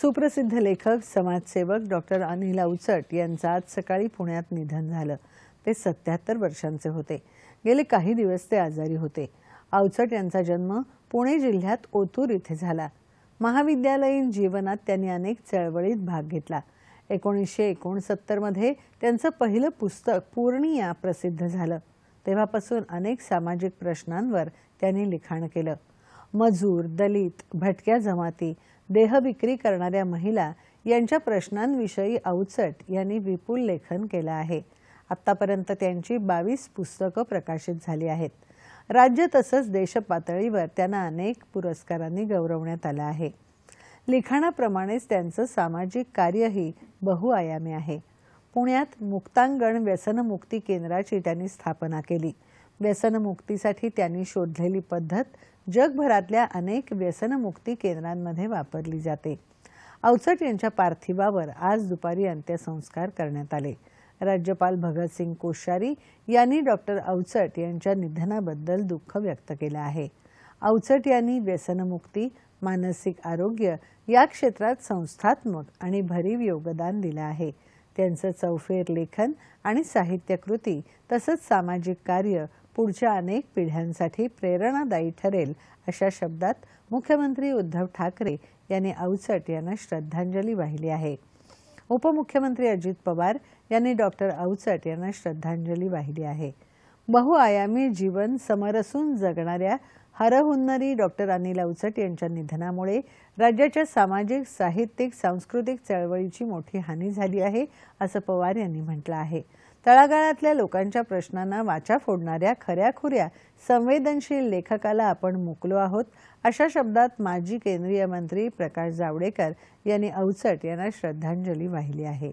सुप्रसिद्ध लेखक समाजसेवक डॉक्टर अनिल उचट यांचं आज सकाळी पुण्यात निधन झालं ते सत्याहत्तर वर्षांचे होते गेले काही दिवस ते आजारी होते अवचट यांचा जन्म पुणे जिल्ह्यात ओतूर इथे झाला महाविद्यालयीन जीवनात त्यांनी अनेक चळवळीत भाग घेतला एकोणीसशे एकोणसत्तरमध्ये त्यांचं पहिलं पुस्तक पूर्णिया प्रसिद्ध झालं तेव्हापासून अनेक सामाजिक प्रश्नांवर त्यांनी लिखाण केलं मजूर दलित भटक्या जमाती देहविक्री करणाऱ्या महिला यांच्या प्रश्नांविषयी अवचट यांनी विपुल लेखन केलं आहे आत्तापर्यंत त्यांची बावीस पुस्तकं प्रकाशित झाली आहेत राज्य तसंच देशपातळीवर त्यांना अनेक पुरस्कारांनी गौरवण्यात आलं आहे लिखाणाप्रमाणेच त्यांचं सामाजिक कार्यही बहुआयामी आहे पुण्यात मुक्तांगण व्यसनमुक्ती केंद्राची त्यांनी स्थापना केली व्यसनमुक्तीसाठी त्यांनी शोधलेली पद्धत जगभरातल्या अनेक व्यसनमुक्ती केंद्रांमध्ये वापरली जाते अवचट यांच्या पार्थिवावर आज दुपारी अंत्यसंस्कार करण्यात आले राज्यपाल भगतसिंग कोश्यारी यांनी डॉक्टर अवचट यांच्या निधनाबद्दल दुःख व्यक्त केलं आहे अवचट यांनी व्यसनमुक्ती मानसिक आरोग्य या क्षेत्रात संस्थात्मक आणि भरीव योगदान दिलं आहे त्यांचं चौफेर लेखन आणि साहित्यकृती तसंच सामाजिक कार्य पुढच्या अनेक पिढ्यांसाठी प्रेरणादायी ठरेल अशा शब्दात मुख्यमंत्री उद्धव ठाकरे यांनी अवचट यांना श्रद्धांजली वाहिली आहे उपमुख्यमंत्री अजित पवार यांनी डॉक्टर अवचट यांना श्रद्धांजली वाहिली आहे बहुआयामी जीवन समरसून जगणाऱ्या हरहुन्नरी डॉक्टर अनिल अवचट यांच्या निधनामुळे राज्याच्या सामाजिक साहित्यिक सांस्कृतिक चळवळीची मोठी हानी झाली आहे असं पवार यांनी म्हटलं आहे तळागाळातल्या लोकांच्या प्रश्नांना वाचा फोडणाऱ्या खऱ्याखुऱ्या संवेदनशील लेखकाला आपण मोकलो आहोत अशा शब्दात माजी केंद्रीय मंत्री प्रकाश जावडेकर यांनी अवचट यांना श्रद्धांजली वाहिली आहे